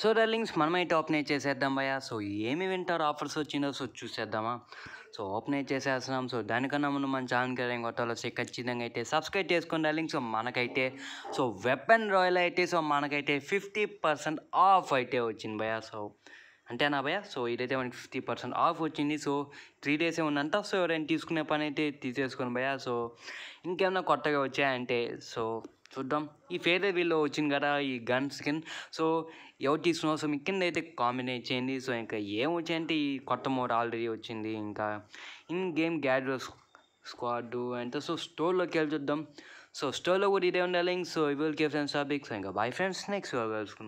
so డర్లింగ్స్ మనమే అయితే open చేసేద్దాం భయ సో ఏమి వింటారు ఆఫర్స్ వచ్చిందో సో చూసేద్దామా సో ఓపెన్ అయితే చేసేస్తున్నాం సో దానికన్నా ముందు మన ఛానల్కి ఏం కొట్టాలో సో ఖచ్చితంగా అయితే సబ్స్క్రైబ్ చేసుకోండి డర్లింగ్ సో మనకైతే సో వెపన్ రాయల్ అయితే సో మనకైతే ఫిఫ్టీ పర్సెంట్ ఆఫ్ అయితే వచ్చింది భయ సో అంతేనా భయ సో ఇదైతే మనకి ఫిఫ్టీ పర్సెంట్ ఆఫ్ వచ్చింది సో త్రీ డేస్ ఉన్నంత సో ఎవరైనా తీసుకునే పని అయితే తీసేసుకుని భయ సో ఇంకేమైనా కొత్తగా వచ్చాయంటే సో చూద్దాం ఈ ఫేదర్ వీల్లో వచ్చింది కదా ఈ గన్ స్కిన్ సో ఎవరు తీసుకున్నావు సో మీ కింద అయితే కాంబినేట్ చేయండి సో ఇంకా ఏం వచ్చాయంటే ఈ కొత్త మోడ్ ఆల్రెడీ వచ్చింది ఇంకా ఇన్ గేమ్ గ్యాడ్రో స్క్వాడ్ అంటే సో స్టోర్లోకి వెళ్ళి చూద్దాం సో స్టోర్లో కూడా ఇదే ఉండాలి సో ఇవి ఫ్రెండ్స్ టాపిక్స్ ఇంకా బై ఫ్రెండ్స్ నెక్స్ట్ కలుసుకున్నాం